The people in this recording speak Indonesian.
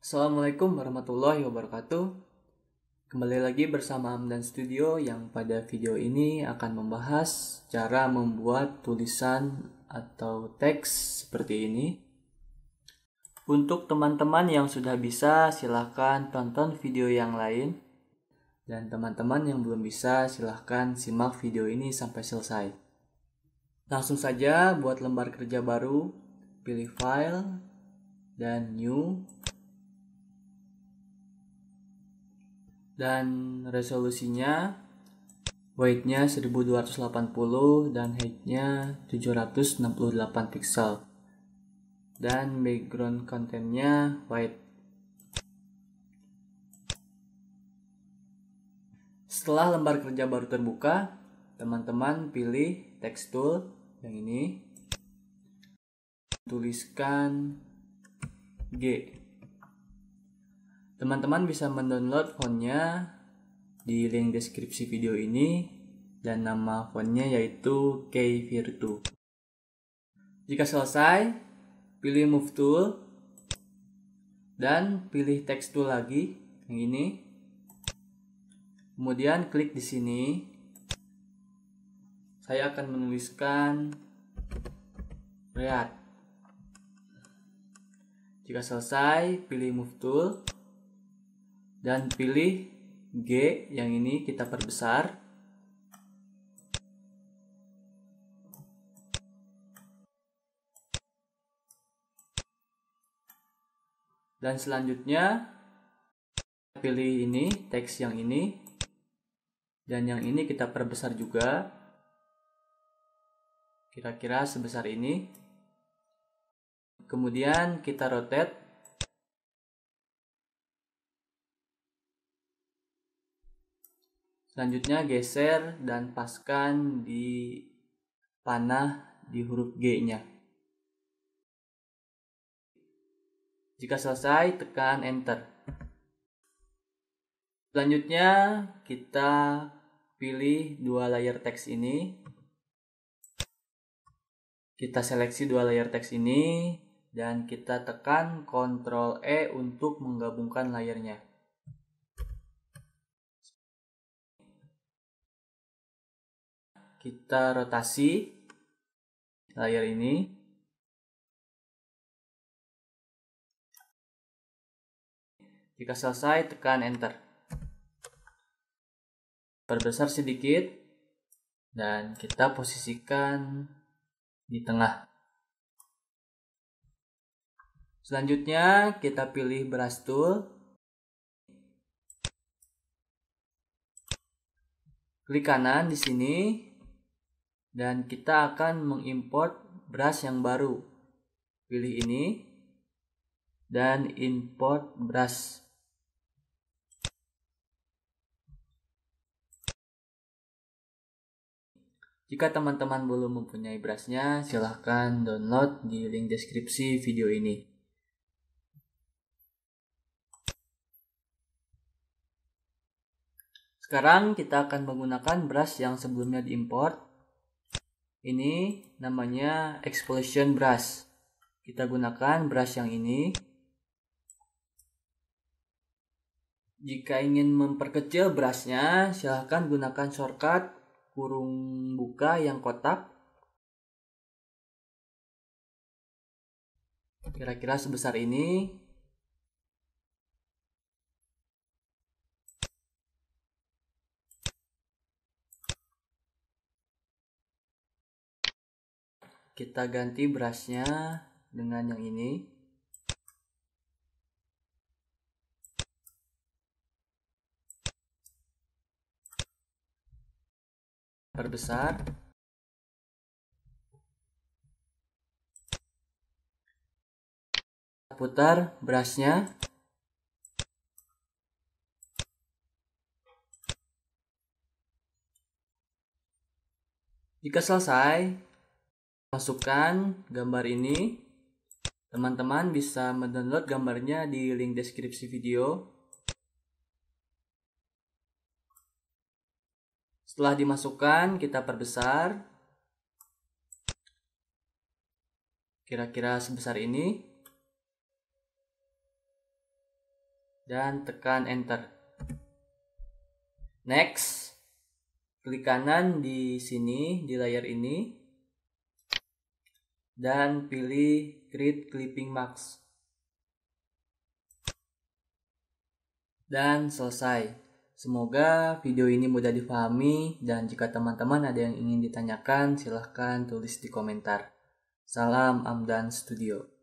Assalamualaikum warahmatullahi wabarakatuh. Kembali lagi bersama Hamdan Studio yang pada video ini akan membahas cara membuat tulisan atau teks seperti ini. Untuk teman-teman yang sudah bisa, silahkan tonton video yang lain. Dan teman-teman yang belum bisa, silahkan simak video ini sampai selesai. Langsung saja buat lembar kerja baru, pilih file, dan new, dan resolusinya width-nya 1280 dan height-nya 768 pixel dan background content white Setelah lembar kerja baru terbuka, teman-teman pilih text tool yang ini. Tuliskan G. Teman-teman bisa mendownload fontnya di link deskripsi video ini dan nama fontnya yaitu k Virtu. Jika selesai, pilih Move Tool dan pilih Text Tool lagi yang ini. Kemudian klik di sini. Saya akan menuliskan React. Jika selesai, pilih Move Tool dan pilih G yang ini kita perbesar dan selanjutnya pilih ini teks yang ini dan yang ini kita perbesar juga kira-kira sebesar ini kemudian kita rotate Selanjutnya geser dan paskan di panah di huruf G-nya. Jika selesai, tekan Enter. Selanjutnya, kita pilih dua layer teks ini. Kita seleksi dua layer teks ini, dan kita tekan Ctrl E untuk menggabungkan layarnya kita rotasi layar ini jika selesai tekan enter perbesar sedikit dan kita posisikan di tengah selanjutnya kita pilih brush tool klik kanan di sini dan kita akan mengimport beras yang baru. Pilih ini dan import beras. Jika teman-teman belum mempunyai berasnya, silahkan download di link deskripsi video ini. Sekarang kita akan menggunakan beras yang sebelumnya diimport ini namanya explosion brush. Kita gunakan brush yang ini. Jika ingin memperkecil brushnya, silahkan gunakan shortcut kurung buka yang kotak. Kira-kira sebesar ini kita ganti brushnya dengan yang ini perbesar putar brushnya jika selesai masukkan gambar ini. Teman-teman bisa mendownload gambarnya di link deskripsi video. Setelah dimasukkan, kita perbesar. Kira-kira sebesar ini. Dan tekan enter. Next. Klik kanan di sini, di layar ini dan pilih Grid Clipping Max. Dan selesai. Semoga video ini mudah difahami. dan jika teman-teman ada yang ingin ditanyakan silahkan tulis di komentar. Salam Amdan Studio.